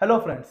hello friends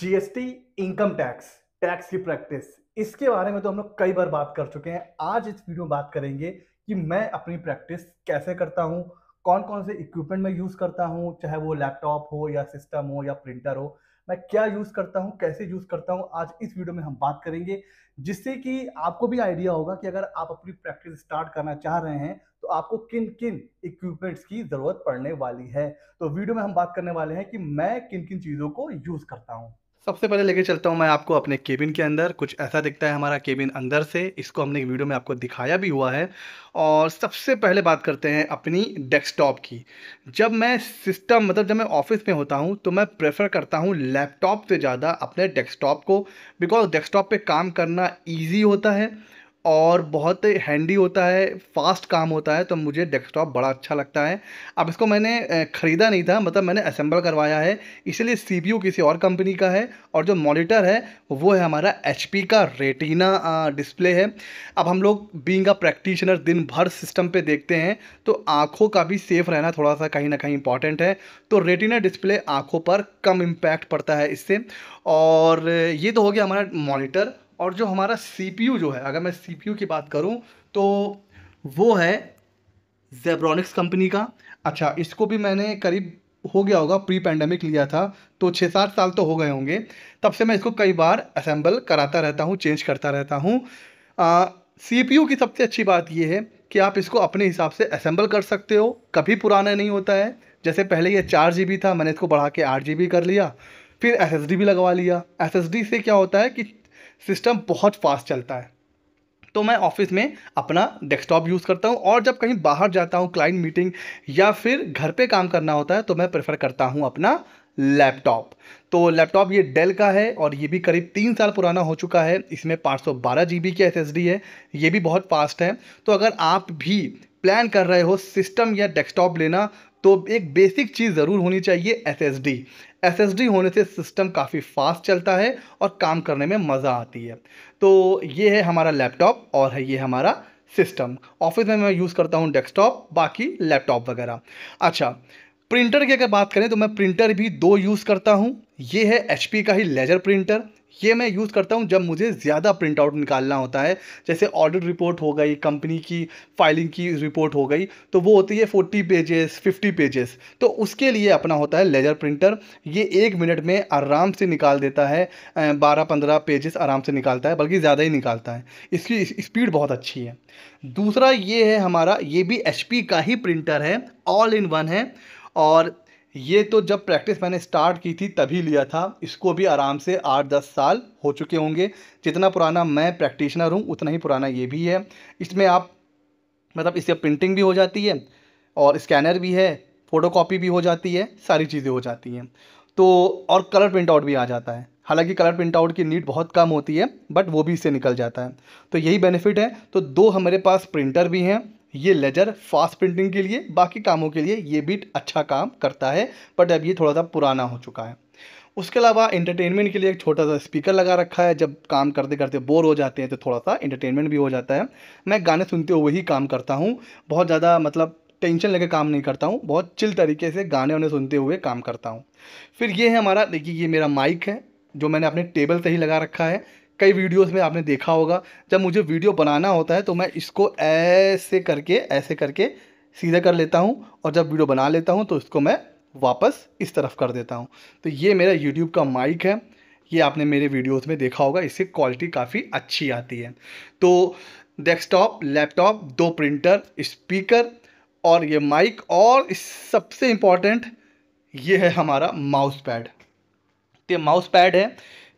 GST income tax tax की practice इसके बारे में तो हम लोग कई बार बात कर चुके हैं आज इस वीडियो में बात करेंगे कि मैं अपनी प्रैक्टिस कैसे करता हूँ कौन कौन से इक्विपमेंट मैं यूज़ करता हूँ चाहे वो लैपटॉप हो या सिस्टम हो या प्रिंटर हो मैं क्या यूज़ करता हूँ कैसे यूज़ करता हूँ आज इस वीडियो में हम बात करेंगे जिससे कि आपको भी आइडिया होगा कि अगर आप अपनी प्रैक्टिस स्टार्ट करना चाह रहे हैं तो आपको किन किन इक्विपमेंट्स की ज़रूरत पड़ने वाली है तो वीडियो में हम बात करने वाले हैं कि मैं किन किन चीज़ों को यूज़ करता हूँ सबसे पहले लेके चलता हूँ मैं आपको अपने केबिन के अंदर कुछ ऐसा दिखता है हमारा केबिन अंदर से इसको हमने वीडियो में आपको दिखाया भी हुआ है और सबसे पहले बात करते हैं अपनी डेस्कटॉप की जब मैं सिस्टम मतलब जब मैं ऑफिस में होता हूँ तो मैं प्रेफर करता हूँ लैपटॉप से ज़्यादा अपने डेस्कटॉप को बिकॉज डेस्कटॉप पर काम करना ईजी होता है और बहुत हैंडी होता है फास्ट काम होता है तो मुझे डेस्कटॉप बड़ा अच्छा लगता है अब इसको मैंने ख़रीदा नहीं था मतलब मैंने असेंबल करवाया है इसलिए सी किसी और कंपनी का है और जो मॉनिटर है वो है हमारा एच का रेटिना डिस्प्ले है अब हम लोग बींग अ प्रैक्टिशनर दिन भर सिस्टम पे देखते हैं तो आँखों का भी सेफ रहना थोड़ा सा कहीं ना कहीं इंपॉर्टेंट है तो रेटिना डिस्प्ले आँखों पर कम इम्पैक्ट पड़ता है इससे और ये तो हो गया हमारा मॉनिटर और जो हमारा सी जो है अगर मैं सी की बात करूँ तो वो है जेब्रॉनिक्स कंपनी का अच्छा इसको भी मैंने करीब हो गया होगा प्री पैंडमिक लिया था तो छः सात साल तो हो गए होंगे तब से मैं इसको कई बार असेंबल कराता रहता हूँ चेंज करता रहता हूँ सी पी यू की सबसे अच्छी बात यह है कि आप इसको अपने हिसाब से असेंबल कर सकते हो कभी पुराना नहीं होता है जैसे पहले ये चार जी बी था मैंने इसको बढ़ा के आठ जी बी कर लिया फिर एस एस डी भी लगवा लिया एस एस डी से क्या होता है कि सिस्टम बहुत फास्ट चलता है तो मैं ऑफिस में अपना डेस्कटॉप यूज़ करता हूँ और जब कहीं बाहर जाता हूँ क्लाइंट मीटिंग या फिर घर पे काम करना होता है तो मैं प्रेफर करता हूँ अपना लैपटॉप तो लैपटॉप ये डेल का है और ये भी करीब तीन साल पुराना हो चुका है इसमें पाँच सौ बारह जी बी की एस एस डी है ये भी बहुत फास्ट है तो अगर आप भी प्लान कर रहे हो सिस्टम या डेस्कटॉप लेना तो एक बेसिक चीज़ ज़रूर होनी चाहिए S S D S S D होने से सिस्टम काफ़ी फास्ट चलता है और काम करने में मज़ा आती है तो ये है हमारा लैपटॉप और है ये हमारा सिस्टम ऑफिस में मैं यूज़ करता हूँ डेस्कटॉप बाकी लैपटॉप वगैरह अच्छा प्रिंटर की अगर बात करें तो मैं प्रिंटर भी दो यूज़ करता हूँ ये है एच का ही लेजर प्रिंटर ये मैं यूज़ करता हूँ जब मुझे ज़्यादा प्रिंट आउट निकालना होता है जैसे ऑडिट रिपोर्ट हो गई कंपनी की फाइलिंग की रिपोर्ट हो गई तो वो होती है फोर्टी पेजेस फिफ्टी पेजेस तो उसके लिए अपना होता है लेजर प्रिंटर ये एक मिनट में आराम से निकाल देता है बारह पंद्रह पेजेस आराम से निकालता है बल्कि ज़्यादा ही निकालता है इसकी स्पीड बहुत अच्छी है दूसरा ये है हमारा ये भी एच का ही प्रिंटर है ऑल इन वन है और ये तो जब प्रैक्टिस मैंने स्टार्ट की थी तभी लिया था इसको भी आराम से आठ दस साल हो चुके होंगे जितना पुराना मैं प्रैक्टिशनर हूँ उतना ही पुराना ये भी है इसमें आप मतलब इससे प्रिंटिंग भी हो जाती है और स्कैनर भी है फ़ोटोकॉपी भी हो जाती है सारी चीज़ें हो जाती हैं तो और कलर प्रिंट आउट भी आ जाता है हालांकि कलर प्रिंट आउट की नीड बहुत कम होती है बट वो भी इससे निकल जाता है तो यही बेनिफिट है तो दो हमारे पास प्रिंटर भी हैं ये लेजर फास्ट प्रिंटिंग के लिए बाकी कामों के लिए ये बीट अच्छा काम करता है बट अब ये थोड़ा सा पुराना हो चुका है उसके अलावा एंटरटेनमेंट के लिए एक छोटा सा स्पीकर लगा रखा है जब काम करते करते बोर हो जाते हैं तो थोड़ा सा एंटरटेनमेंट भी हो जाता है मैं गाने सुनते हुए ही काम करता हूँ बहुत ज़्यादा मतलब टेंशन लेके काम नहीं करता हूँ बहुत चिल तरीके से गाने उन्हें सुनते हुए काम करता हूँ फिर ये है हमारा देखिए ये मेरा माइक है जो मैंने अपने टेबल से ही लगा रखा है कई वीडियोस में आपने देखा होगा जब मुझे वीडियो बनाना होता है तो मैं इसको ऐसे करके ऐसे करके सीधा कर लेता हूँ और जब वीडियो बना लेता हूँ तो इसको मैं वापस इस तरफ कर देता हूँ तो ये मेरा यूट्यूब का माइक है ये आपने मेरे वीडियोस में देखा होगा इससे क्वालिटी काफ़ी अच्छी आती है तो डेस्कटॉप लैपटॉप दो प्रिंटर स्पीकर और ये माइक और सबसे इम्पॉर्टेंट ये है हमारा माउस पैड तो ये माउस पैड है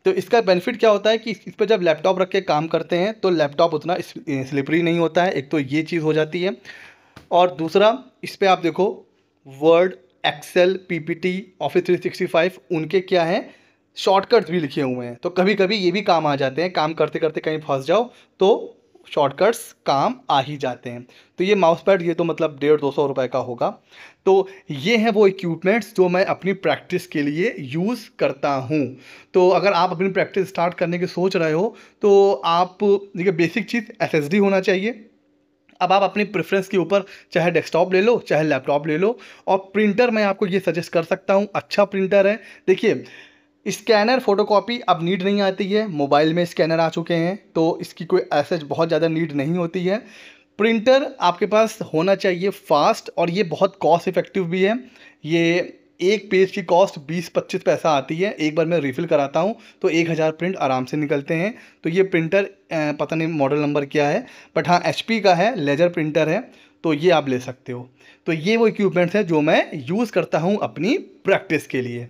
तो इसका बेनिफिट क्या होता है कि इस पर जब लैपटॉप रख के काम करते हैं तो लैपटॉप उतना स्लिपरी नहीं होता है एक तो ये चीज़ हो जाती है और दूसरा इस पर आप देखो वर्ड एक्सेल पीपीटी ऑफिस 365 उनके क्या हैं शॉर्टकट्स भी लिखे हुए हैं तो कभी कभी ये भी काम आ जाते हैं काम करते करते कहीं फंस जाओ तो शॉर्टकट्स काम आ ही जाते हैं तो ये माउस पैड ये तो मतलब डेढ़ दो सौ रुपये का होगा तो ये हैं वो इक्विपमेंट्स जो मैं अपनी प्रैक्टिस के लिए यूज़ करता हूँ तो अगर आप अपनी प्रैक्टिस स्टार्ट करने की सोच रहे हो तो आप देखिए बेसिक चीज़ एस होना चाहिए अब आप अपनी प्रेफरेंस के ऊपर चाहे डेस्कटॉप ले लो चाहे लैपटॉप ले लो और प्रिंटर मैं आपको ये सजेस्ट कर सकता हूँ अच्छा प्रिंटर है देखिए स्कैनर फोटोकॉपी अब नीड नहीं आती है मोबाइल में स्कैनर आ चुके हैं तो इसकी कोई ऐसा बहुत ज़्यादा नीड नहीं होती है प्रिंटर आपके पास होना चाहिए फास्ट और ये बहुत कॉस्ट इफ़ेक्टिव भी है ये एक पेज की कॉस्ट बीस पच्चीस पैसा आती है एक बार मैं रिफ़िल कराता हूँ तो एक हज़ार प्रिंट आराम से निकलते हैं तो ये प्रिंटर पता नहीं मॉडल नंबर क्या है बट हाँ एच का है लेजर प्रिंटर है तो ये आप ले सकते हो तो ये वो इक्विपमेंट्स हैं जो मैं यूज़ करता हूँ अपनी प्रैक्टिस के लिए